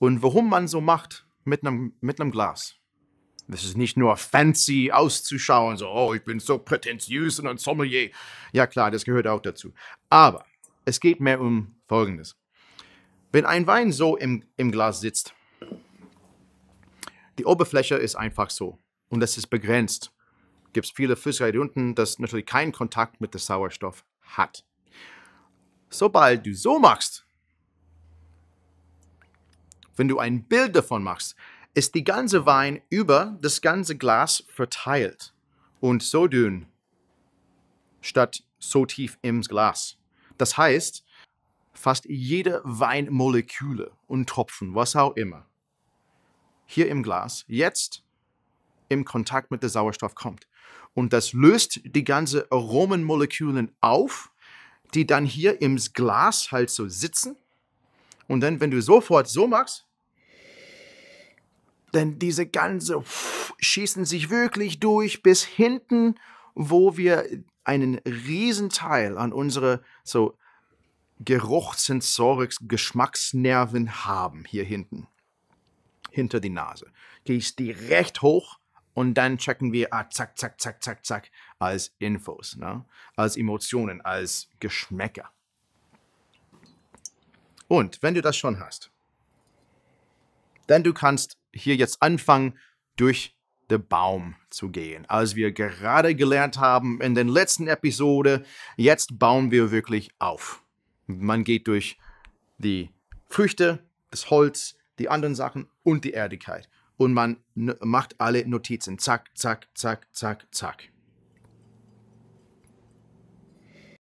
und warum man so macht mit einem, mit einem Glas. Das ist nicht nur fancy auszuschauen, so, oh, ich bin so prätentiös und ein Sommelier. Ja klar, das gehört auch dazu. Aber es geht mehr um Folgendes. Wenn ein Wein so im, im Glas sitzt, die Oberfläche ist einfach so und das ist begrenzt. Gibt es viele Flüssigkeit unten, das natürlich keinen Kontakt mit dem Sauerstoff hat. Sobald du so machst, wenn du ein Bild davon machst, ist die ganze Wein über das ganze Glas verteilt und so dünn statt so tief im Glas. Das heißt, fast jede Weinmoleküle und Tropfen, was auch immer, hier im Glas jetzt im Kontakt mit der Sauerstoff kommt. Und das löst die ganze Aromenmoleküle auf, die dann hier im Glas halt so sitzen. Und dann, wenn du sofort so machst, denn diese ganze schießen sich wirklich durch bis hinten, wo wir einen riesen Teil an unsere so Geruchssensorik, Geschmacksnerven haben hier hinten. Hinter die Nase. Gehst die recht hoch und dann checken wir, ah, zack, zack, zack, zack, zack, als Infos, ne? als Emotionen, als Geschmäcker. Und wenn du das schon hast, dann du kannst hier jetzt anfangen, durch den Baum zu gehen. Als wir gerade gelernt haben in der letzten Episode, jetzt bauen wir wirklich auf. Man geht durch die Früchte, das Holz, die anderen Sachen und die Erdigkeit. Und man macht alle Notizen. Zack, zack, zack, zack, zack.